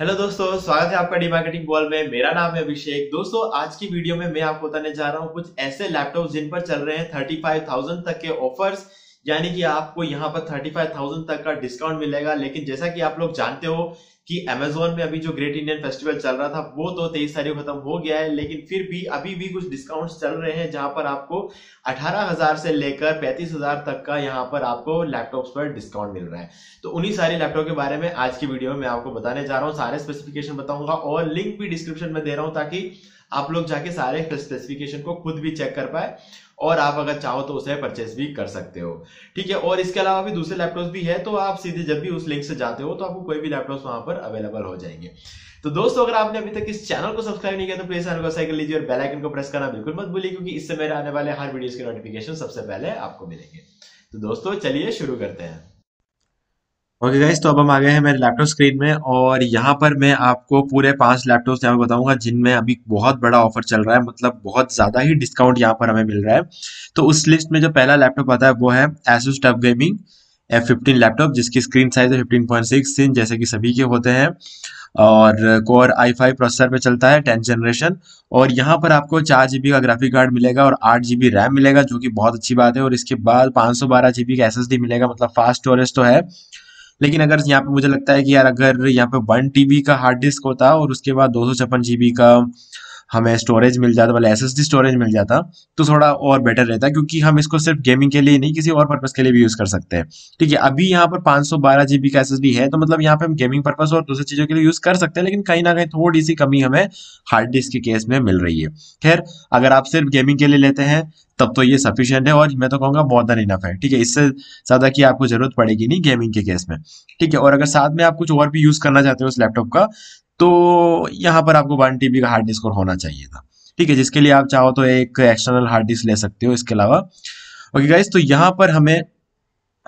hello दोस्तों स्वागत है आपका डी मार्केटिंग बॉल में मेरा नाम है अभिषेक दोस्तों आज की वीडियो में मैं आपको बताने जा रहा हूँ कुछ ऐसे लैपटॉप जिन पर चल रहे हैं थर्टी फाइव थाउजेंड तक के ऑफर्स यानी कि आपको यहाँ पर थर्टी फाइव थाउजेंड तक का डिस्काउंट मिलेगा लेकिन जैसा कि आप लोग जानते हो कि अमेजोन में अभी जो ग्रेट इंडियन फेस्टिवल चल रहा था वो तो तेईस तारीख को खत्म हो गया है लेकिन फिर भी अभी भी कुछ डिस्काउंट्स चल रहे हैं जहां पर आपको अठारह हजार से लेकर पैंतीस हजार तक का यहाँ पर आपको लैपटॉप्स पर डिस्काउंट मिल रहा है तो उन्हीं सारे लैपटॉप के बारे में आज की वीडियो में मैं आपको बताने जा रहा हूँ सारे स्पेसिफिकेशन बताऊंगा और लिंक भी डिस्क्रिप्शन में दे रहा हूँ ताकि आप लोग जाके सारे स्पेसिफिकेशन को खुद भी चेक कर पाए और आप अगर चाहो तो उसे परचेस भी कर सकते हो ठीक है और इसके अलावा भी दूसरे लैपटॉप भी है तो आप सीधे जब भी उस लिंक से जाते हो तो आपको कोई भी लैपटॉप वहां पर अवेलेबल हो जाएंगे तो दोस्तों अगर आपने अभी तक इस चैनल को सब्सक्राइब नहीं किया तो प्लीज चैनल को सब्सक्राइब कर लीजिए और बेल आइकन को प्रेस करना बिल्कुल मत भूलिए क्योंकि इससे मेरे आने वाले हर वीडियो के नोटिफिकेशन सबसे पहले आपको मिलेंगे तो दोस्तों चलिए शुरू करते हैं ओके okay गाइज तो अब हम आ गए हैं मेरे लैपटॉप स्क्रीन में और यहाँ पर मैं आपको पूरे पांच लैपटॉप्स यहाँ पर बताऊंगा जिनमें अभी बहुत बड़ा ऑफर चल रहा है मतलब बहुत ज़्यादा ही डिस्काउंट यहाँ पर हमें मिल रहा है तो उस लिस्ट में जो पहला लैपटॉप आता है वो है Asus TUF gaming F fifteen laptop जिसकी स्क्रीन साइज है फिफ्टीन पॉइंट सिक्स इंच जैसे कि सभी के होते हैं और कोर आई फाइव प्रोसेसर पे चलता है टेंथ जनरेशन और यहाँ पर आपको चार जी का ग्राफिक कार्ड मिलेगा और आठ जी रैम मिलेगा जो कि बहुत अच्छी बात है और इसके बाद पाँच सौ बारह जी का एस मिलेगा मतलब फास्ट स्टोरेज तो है लेकिन अगर यहाँ पे मुझे लगता है कि यार अगर यहाँ पे वन टी का हार्ड डिस्क होता और उसके बाद दो सौ छप्पन का हमें स्टोरेज मिल जाता मतलब एस स्टोरेज मिल जाता तो थोड़ा और बेटर रहता क्योंकि हम इसको सिर्फ गेमिंग के लिए नहीं किसी और पर्पज़ के लिए भी यूज़ कर सकते हैं ठीक है अभी यहाँ पर पाँच सौ बारह का एस है तो मतलब यहाँ पर हम गेमिंग पर्पज़ और दूसरी चीज़ों के लिए यूज़ कर सकते हैं लेकिन कहीं ना कहीं थोड़ी सी कमी हमें हार्ड डिस्क के केस में मिल रही है खैर अगर आप सिर्फ गेमिंग के लिए लेते हैं तब तो ये सफिशियंट है और मैं तो कहूँगा मोर देन इनफ है ठीक है इससे ज़्यादा की आपको ज़रूरत पड़ेगी नहीं गेमिंग के केस में ठीक है और अगर साथ में आप कुछ और भी यूज़ करना चाहते हो उस लैपटॉप का तो यहाँ पर आपको वन टी का हार्ड डिस्क और होना चाहिए था ठीक है जिसके लिए आप चाहो तो एक एक्सटर्नल हार्ड डिस्क ले सकते हो इसके अलावा ओके गाइज तो यहाँ पर हमें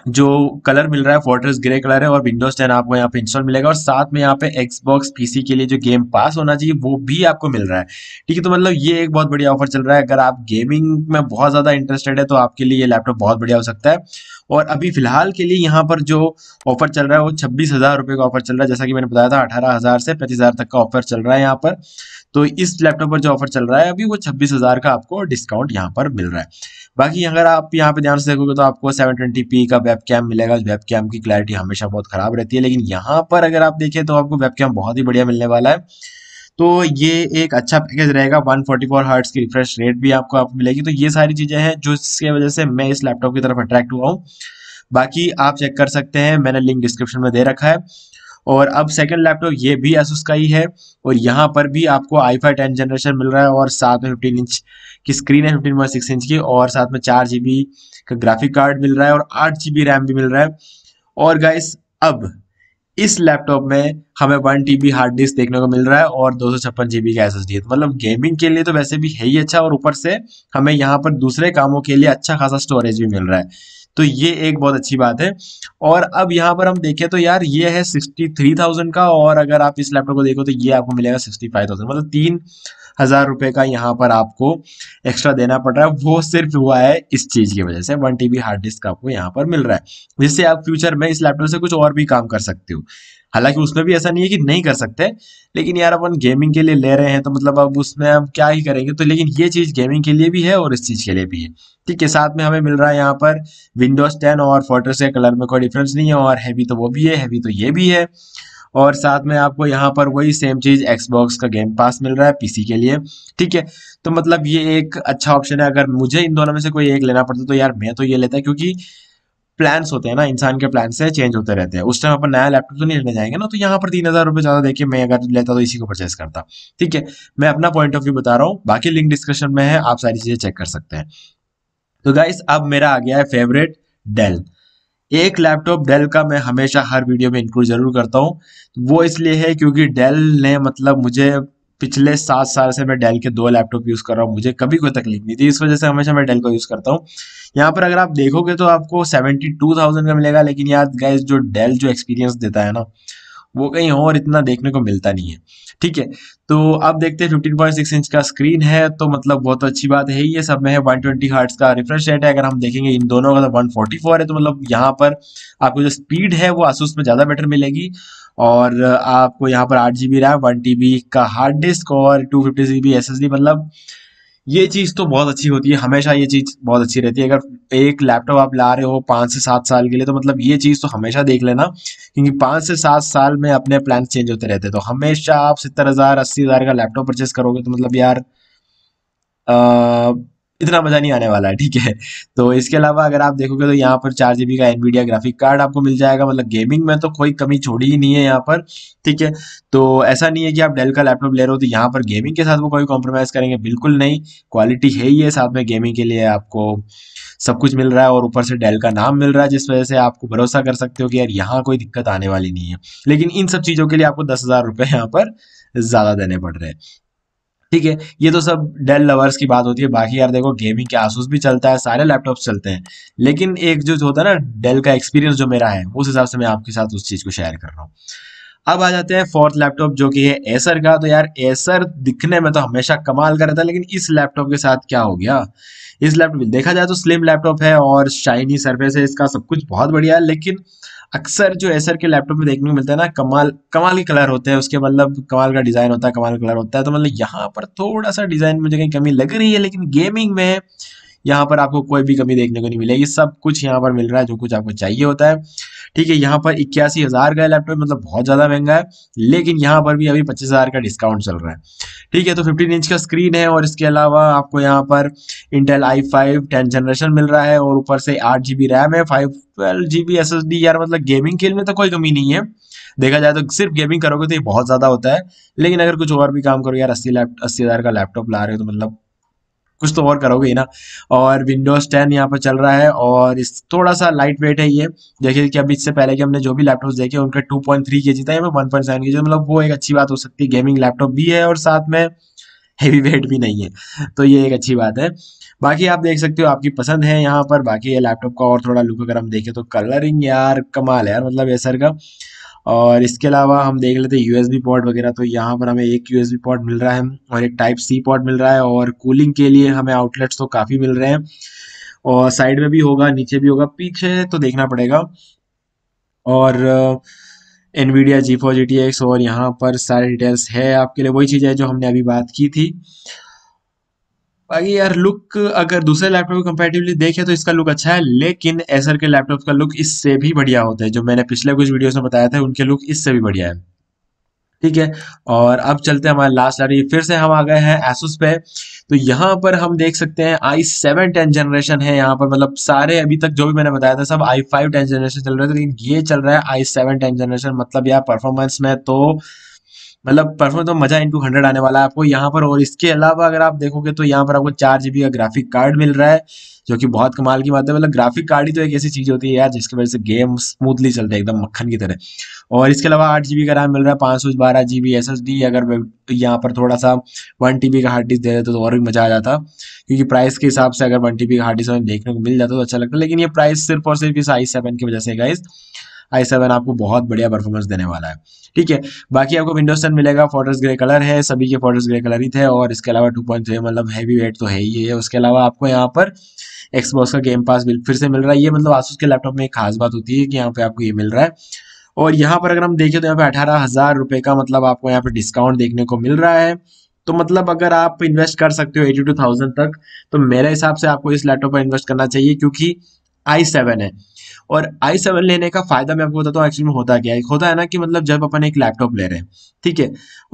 जो कलर मिल रहा है फोर्ट्रेस ग्रे कलर है और विंडोज टेन आपको यहाँ पे इंस्टॉल मिलेगा और साथ में यहाँ पे एक्सबॉक्स पीसी के लिए जो गेम पास होना चाहिए वो भी आपको मिल रहा है ठीक है तो मतलब ये एक बहुत बढ़िया ऑफर चल रहा है अगर आप गेमिंग में बहुत ज़्यादा इंटरेस्टेड है तो आपके लिए ये लैपटॉप बहुत बढ़िया हो सकता है और अभी फिलहाल के लिए यहाँ पर जो ऑफर चल रहा है वो छब्बीस हज़ार का ऑफर चल रहा है जैसा कि मैंने बताया था अठारह हज़ार से पैंतीस हज़ार तक का ऑफर चल रहा है यहाँ पर तो इस लैपटॉप पर जो ऑफर चल रहा है अभी वो छब्बीस हज़ार का आपको डिस्काउंट यहाँ पर मिल रहा है बाकी अगर आप यहाँ पे ध्यान से देखोगे तो आपको सेवन ट्वेंटी पी का वेब कैम मिलेगा उस वेब कैम की क्लैरिटी हमेशा बहुत ख़राब रहती है लेकिन यहाँ पर अगर आप देखें तो आपको वेब कैम बहुत ही बढ़िया मिलने वाला है तो ये एक अच्छा पैकेज रहेगा 144 फोर्टी हर्ट्स की रिफ्रेश रेट भी आपको आप मिलेगी तो ये सारी चीज़ें हैं जो इसके वजह से मैं इस लैपटॉप की तरफ अट्रैक्ट हुआ हूँ बाकी आप चेक कर सकते हैं मैंने लिंक डिस्क्रिप्शन में दे रखा है और अब सेकंड लैपटॉप ये भी एसुस का ही है और यहाँ पर भी आपको आई फाइव टेन जनरेशन मिल रहा है और साथ में फिफ्टीन इंच की स्क्रीन है फिफ्टीन इंच की और साथ में चार जी बी का ग्राफिक कार्ड मिल रहा है और आठ जी रैम भी मिल रहा है और गाइस अब इस लैपटॉप में हमें वन टी हार्ड डिस्क देखने को मिल रहा है और दो सौ छप्पन जीबी का एस एस डी है मतलब गेमिंग के लिए तो वैसे भी है ही अच्छा और ऊपर से हमें यहाँ पर दूसरे कामों के लिए अच्छा खासा स्टोरेज भी मिल रहा है तो ये एक बहुत अच्छी बात है और अब यहाँ पर हम देखें तो यार ये है सिक्सटी थ्री थाउजेंड का और अगर आप इस लैपटॉप को देखो तो ये आपको मिलेगा सिक्सटी फाइव थाउजेंड मतलब तीन हज़ार रुपए का यहाँ पर आपको एक्स्ट्रा देना पड़ रहा है वो सिर्फ हुआ है इस चीज़ की वजह से वन टी हार्ड डिस्क आपको यहाँ पर मिल रहा है जिससे आप फ्यूचर में इस लैपटॉप से कुछ और भी काम कर सकते हो हालांकि उसमें भी ऐसा नहीं है कि नहीं कर सकते लेकिन यार अपन गेमिंग के लिए ले रहे हैं तो मतलब अब उसमें हम क्या ही करेंगे तो लेकिन ये चीज़ गेमिंग के लिए भी है और इस चीज़ के लिए भी है ठीक है साथ में हमें मिल रहा है यहाँ पर विंडोज टेन और फोटोस के कलर में कोई डिफरेंस नहीं है और हैवी तो वो भी है हैवी तो ये भी है और साथ में आपको यहाँ पर वही सेम चीज़ एक्सबॉक्स का गेम पास मिल रहा है पीसी के लिए ठीक है तो मतलब ये एक अच्छा ऑप्शन है अगर मुझे इन दोनों में से कोई एक लेना पड़ता तो यार मैं तो ये लेता क्योंकि प्लान्स होते हैं ना इंसान के प्लान से चेंज होते रहते हैं उस टाइम अपन नया लैपटॉप तो नहीं लेने जाएंगे ना तो यहाँ पर तीन हज़ार रुपये ज़्यादा देखिए मैं अगर लेता तो इसी को परचेस करता ठीक है मैं अपना पॉइंट ऑफ व्यू बता रहा हूँ बाकी लिंक डिस्क्रिप्शन में है आप सारी चीज़ें चेक कर सकते हैं तो गाइस अब मेरा आ गया है फेवरेट डेल एक लैपटॉप डेल का मैं हमेशा हर वीडियो में इंक्लूड जरूर करता हूँ वो इसलिए है क्योंकि डेल ने मतलब मुझे पिछले सात साल से मैं डेल के दो लैपटॉप यूज़ कर रहा हूँ मुझे कभी कोई तकलीफ नहीं थी इस वजह से हमेशा मैं डेल को यूज़ करता हूँ यहाँ पर अगर आप देखोगे तो आपको सेवेंटी टू थाउजेंड का मिलेगा लेकिन यार गैस जो डेल जो एक्सपीरियंस देता है ना वो कहीं और इतना देखने को मिलता नहीं है ठीक है तो अब देखते हैं 15.6 इंच का स्क्रीन है तो मतलब बहुत अच्छी बात है ये सब में है 120 ट्वेंटी का रिफ्रेश रेट है अगर हम देखेंगे इन दोनों का तो 144 है तो मतलब यहाँ पर आपको जो स्पीड है वो आसूस में ज़्यादा बेटर मिलेगी और आपको यहाँ पर आठ G B RAM one T B का हार्ड डिस्क और two fifty G B S S D मतलब ये चीज़ तो बहुत अच्छी होती है हमेशा ये चीज़ बहुत अच्छी रहती है अगर एक लैपटॉप आप ला रहे हो पाँच से सात साल के लिए तो मतलब ये चीज़ तो हमेशा देख लेना क्योंकि पांच से सात साल में अपने प्लान चेंज होते रहते हैं तो हमेशा आप सत्तर हज़ार अस्सी हज़ार का लैपटॉप परचेस करोगे तो मतलब यार आ, इतना मज़ा नहीं आने वाला है ठीक है तो इसके अलावा अगर आप देखोगे तो यहाँ पर चार जीबी का एनवीडिया ग्राफिक कार्ड आपको मिल जाएगा मतलब गेमिंग में तो कोई कमी छोड़ी ही नहीं है यहाँ पर ठीक है तो ऐसा नहीं है कि आप डेल का लैपटॉप ले रहे हो तो यहाँ पर गेमिंग के साथ वो कोई कॉम्प्रोमाइज़ करेंगे बिल्कुल नहीं क्वालिटी है ही है साथ में गेमिंग के लिए आपको सब कुछ मिल रहा है और ऊपर से डेल का नाम मिल रहा है जिस वजह से आपको भरोसा कर सकते हो कि यार यहाँ कोई दिक्कत आने वाली नहीं है लेकिन इन सब चीज़ों के लिए आपको दस हज़ार रुपये यहाँ पर ज़्यादा देने पड़ रहे हैं ठीक है ये तो सब डेल लवर्स की बात होती है बाकी यार देखो गेमिंग के आसूस भी चलता है सारे लैपटॉप चलते हैं लेकिन एक जो होता है ना डेल का एक्सपीरियंस जो मेरा है उस हिसाब से मैं आपके साथ उस चीज़ को शेयर कर रहा हूँ अब आ जाते हैं फोर्थ लैपटॉप जो कि है एसर का तो यार एसर दिखने में तो हमेशा कमाल कर रहा था लेकिन इस लैपटॉप के साथ क्या हो गया इस लैपटॉप देखा जाए तो स्लिम लैपटॉप है और शाइनी सरफेस है इसका सब कुछ बहुत बढ़िया है लेकिन अक्सर जो एसर के लैपटॉप में देखने को मिलता है ना कमाल कमाल के कलर होते हैं उसके मतलब कमाल का डिज़ाइन होता है कमाल कलर होता है तो मतलब यहाँ पर थोड़ा सा डिज़ाइन मुझे कहीं कमी लग रही है लेकिन गेमिंग में यहाँ पर आपको कोई भी कमी देखने को नहीं मिलेगी सब कुछ यहाँ पर मिल रहा है जो कुछ आपको चाहिए होता है ठीक है यहाँ पर इक्यासी हज़ार का लैपटॉप मतलब बहुत ज़्यादा महंगा है लेकिन यहाँ पर भी अभी पच्चीस हज़ार का डिस्काउंट चल रहा है ठीक है तो फिफ्टीन इंच का स्क्रीन है और इसके अलावा आपको यहाँ पर Intel I five ten generation मिल रहा है और ऊपर से आठ जी बी रैम है five twelve G B S S D यार मतलब गेमिंग खेल में तो कोई कमी नहीं है देखा जाए तो सिर्फ गेमिंग करोगे तो ये बहुत ज़्यादा होता है लेकिन अगर कुछ और भी काम करो यार अस्सी लैप अस्सी हज़ार का लैपटॉप ला रहे हो तो मतलब कुछ तो और करोगे ही ना और विंडोज़ टेन यहाँ पर चल रहा है और इस थोड़ा सा लाइट वेट है ये देखिए कि अभी इससे पहले कि हमने जो भी लैपटॉप देखे उनका टू पॉइंट थ्री के जी था वन पॉइंट सेवन के जी मतलब वो एक अच्छी बात हो सकती है गेमिंग लैपटॉप भी है और साथ में हैवी वेट भी नहीं है तो ये एक अच्छी बात है बाकी आप देख सकते हो आपकी पसंद है यहाँ पर बाकी ये लैपटॉप का और थोड़ा लुक अगर हम देखें तो कलरिंग यार कमाल है यार मतलब ये सर का और इसके अलावा हम देख लेते हैं यू पॉट वगैरह तो यहाँ पर हमें एक यू पॉट मिल रहा है और एक टाइप सी पॉट मिल रहा है और कूलिंग के लिए हमें आउटलेट्स तो काफ़ी मिल रहे हैं और साइड में भी होगा नीचे भी होगा पीछे तो देखना पड़ेगा और Nvidia GeForce G T X और यहाँ पर सारे डिटेल्स है आपके लिए वही चीज़ है जो हमने अभी बात की थी बाकी यार लुक अगर दूसरे लैपटॉप को कंपेरेटिवली देखें तो इसका लुक अच्छा है लेकिन एसर के लैपटॉप का लुक इससे भी बढ़िया होता है जो मैंने पिछले कुछ वीडियोस में बताया था उनके लुक इससे भी बढ़िया है ठीक है और अब चलते हैं हमारे लास्ट लाड़ी फिर से हम आ गए हैं एसुस पे तो यहाँ पर हम देख सकते हैं आई सेवन टेन जनरेशन है यहाँ पर मतलब सारे अभी तक जो भी मैंने बताया था सब आई फाइव टेन जनरेशन चल रहे थे लेकिन ये चल रहा है आई सेवन टेन जनरेशन मतलब यार परफॉर्मेंस में तो मतलब परफॉर्म तो मजा इंटू हंड्रेड आने वाला है आपको यहाँ पर और इसके अलावा अगर आप देखोगे तो यहाँ पर आपको चार जीबी का ग्राफिक कार्ड मिल रहा है जो कि बहुत कमाल की बात है मतलब ग्राफिक कार्ड ही तो एक ऐसी चीज होती है यार जिसकी वजह से गेम स्मूथली चलता है एकदम मक्खन की तरह और इसके अलावा आठ जीबी का रैम मिल रहा है पाँच सौ बारह जीबी एस एस डी अगर यहाँ पर थोड़ा सा वन टी का हार्ड डिस्क दे देते तो और भी मजा आ जाता क्योंकि प्राइस के हिसाब से अगर वन टी का हार्ड डिस्क हमें देखने को मिल जाता तो अच्छा लगता लेकिन ये प्राइस सिर्फ और सिर्फ इस आई सेवन की वजह से गाइस आई सेवन आपको बहुत बढ़िया परफॉर्मेंस देने वाला है ठीक है बाकी आपको विंडोज टेन मिलेगा फोटोज ग्रे कलर है सभी के फोटोज ग्रे कलर ही थे और इसके अलावा टू पॉइंट थ्री मतलब हैवी वेट तो है ही है उसके अलावा आपको यहाँ पर एक्सबॉक्स का गेम पास फिर से मिल रहा है ये मतलब आसूस के लैपटॉप में एक खास बात होती है कि यहाँ पे आपको ये मिल रहा है और यहाँ पर अगर हम देखें तो यहाँ पे अठारह हज़ार रुपये का मतलब आपको यहाँ पे डिस्काउंट देखने को मिल रहा है तो मतलब अगर आप इन्वेस्ट कर सकते हो एटी टू थाउजेंड तक तो मेरे हिसाब से आपको इस लैपटॉप पर इन्वेस्ट करना चाहिए क्योंकि आई सेवन है और आई सेवन लेने का फायदा मैं आपको बताता हूँ एक्चुअली में होता क्या है होता है ना कि मतलब जब अपन एक लैपटॉप ले रहे हैं ठीक है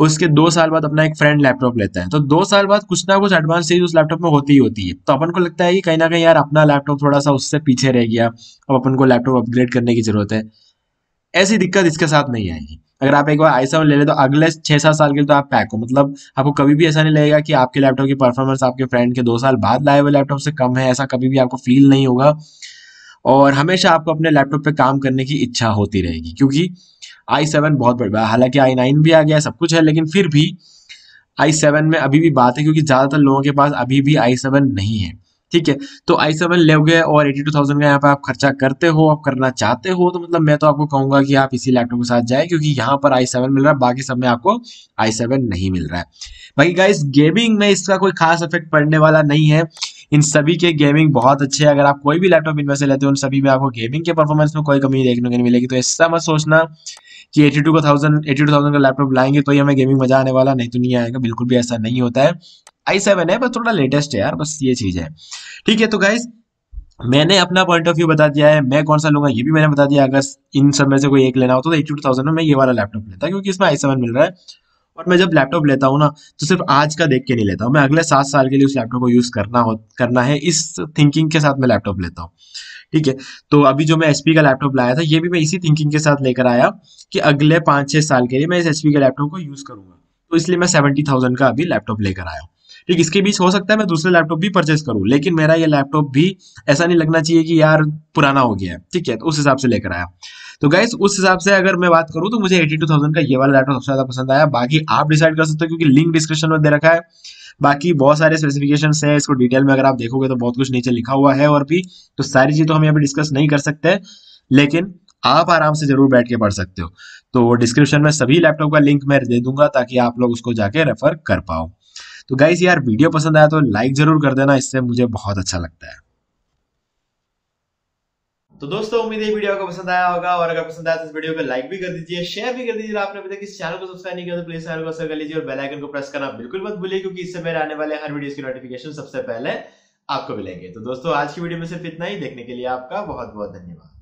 उसके दो साल बाद अपना एक फ्रेंड लैपटॉप लेता है तो दो साल बाद कुछ ना कुछ एडवांस चीज उस लैपटॉप में होती ही होती है तो अपन को लगता है कि कहीं ना कहीं यार अपना लैपटॉप थोड़ा सा उससे पीछे रह गया अब अपन को लैपटॉप अपग्रेड करने की जरूरत है ऐसी दिक्कत इसके साथ नहीं आएगी अगर आप एक बार आई सेवन ले ले तो अगले छह सात साल के लिए तो आप पैक हो मतलब आपको कभी भी ऐसा नहीं लगेगा कि आपके लैपटॉप की परफॉर्मेंस आपके फ्रेंड के दो साल बाद लाए हुए लैपटॉप से कम है ऐसा कभी भी आपको फील नहीं होगा और हमेशा आपको अपने लैपटॉप पे काम करने की इच्छा होती रहेगी क्योंकि आई सेवन बहुत गया हालांकि आई नाइन भी आ गया सब कुछ है लेकिन फिर भी आई सेवन में अभी भी बात है क्योंकि ज़्यादातर लोगों के पास अभी भी आई सेवन नहीं है ठीक है तो आई सेवन लोगे और एटी टू थाउजेंड का यहाँ पर आप खर्चा करते हो आप करना चाहते हो तो मतलब मैं तो आपको कहूंगा कि आप इसी लैपटॉप के साथ जाए क्योंकि यहाँ पर आई सेवन मिल रहा है बाकी सब में आपको आई सेवन नहीं मिल रहा है बाकी गाइस गेमिंग में इसका कोई खास इफेक्ट पड़ने वाला नहीं है इन सभी के गेमिंग बहुत अच्छे हैं अगर आप कोई भी लैपटॉप इनमें से लेते हो उन सभी में आपको गेमिंग के परफॉर्मेंस में कोई कमी देखने को नहीं मिलेगी तो ऐसा मत सोचना कि एटी टू का थाउजेंड एटी टू थाउजेंड का लैपटॉप लाएंगे तो ही हमें गेमिंग मजा आने वाला नहीं तो नहीं आएगा बिल्कुल भी ऐसा नहीं होता है आई सेवन है बस थोड़ा लेटेस्ट है यार बस ये चीज़ है ठीक है तो गाइज मैंने अपना पॉइंट ऑफ व्यू बता दिया है मैं कौन सा लूंगा ये भी मैंने बता दिया अगर इन सब में से कोई एक लेना हो तो एटी टू थाउजेंड में ये वाला लैपटॉप लेता क्योंकि इसमें आई सेवन मिल रहा है और मैं जब लैपटॉप लेता हूँ ना तो सिर्फ आज का देख के नहीं लेता हूँ मैं अगले सात साल के लिए उस लैपटॉप को यूज़ करना हो करना है इस थिंकिंग के साथ मैं लैपटॉप लेता हूँ ठीक है तो अभी जो मैं एचपी का लैपटॉप लाया था ये भी मैं इसी थिंकिंग के साथ लेकर आया कि अगले पाँच छः साल के लिए मैं इस एचपी के लैपटॉप को यूज़ करूंगा तो इसलिए मैं सेवेंटी थाउजेंड का अभी लैपटॉप लेकर आया हूँ ठीक इसके बीच हो सकता है मैं दूसरे लैपटॉप भी परचेस करूँ लेकिन मेरा ये लैपटॉप भी ऐसा नहीं लगना चाहिए कि यार पुराना हो गया है ठीक है तो उस हिसाब से लेकर आया तो गाइज उस हिसाब से अगर मैं बात करूँ तो मुझे एटी टू थाउजेंड का ये वाला लैपटॉप सबसे ज्यादा पसंद आया बाकी आप डिसाइड कर सकते हो क्योंकि लिंक डिस्क्रिप्शन में दे रखा है बाकी बहुत सारे स्पेसिफिकेशन है इसको डिटेल में अगर आप देखोगे तो बहुत कुछ नीचे लिखा हुआ है और भी तो सारी चीज तो हम यहाँ पे डिस्कस नहीं कर सकते लेकिन आप आराम से जरूर बैठ के पढ़ सकते हो तो डिस्क्रिप्शन में सभी लैपटॉप का लिंक मैं दे दूंगा ताकि आप लोग उसको जाके रेफर कर पाओ तो गाइज यार वीडियो पसंद आया तो लाइक जरूर कर देना इससे मुझे बहुत अच्छा लगता है तो दोस्तों उम्मीद है वीडियो को पसंद आया होगा और अगर पसंद आया तो इस वीडियो को लाइक भी कर दीजिए शेयर भी कर दीजिए आपने अभी तक इस चैनल को सब्सक्राइब नहीं किया तो प्लीज चैनल को सब्सक्राइब कर लीजिए और बेल आइकन को प्रेस करना बिल्कुल मत भूलिए क्योंकि इससे मेरे आने वाले हर वीडियो की नोटिफिकेशन सबसे पहले आपको मिलेंगे तो दोस्तों आज की वीडियो में सिर्फ इतना ही देखने के लिए आपका बहुत बहुत धन्यवाद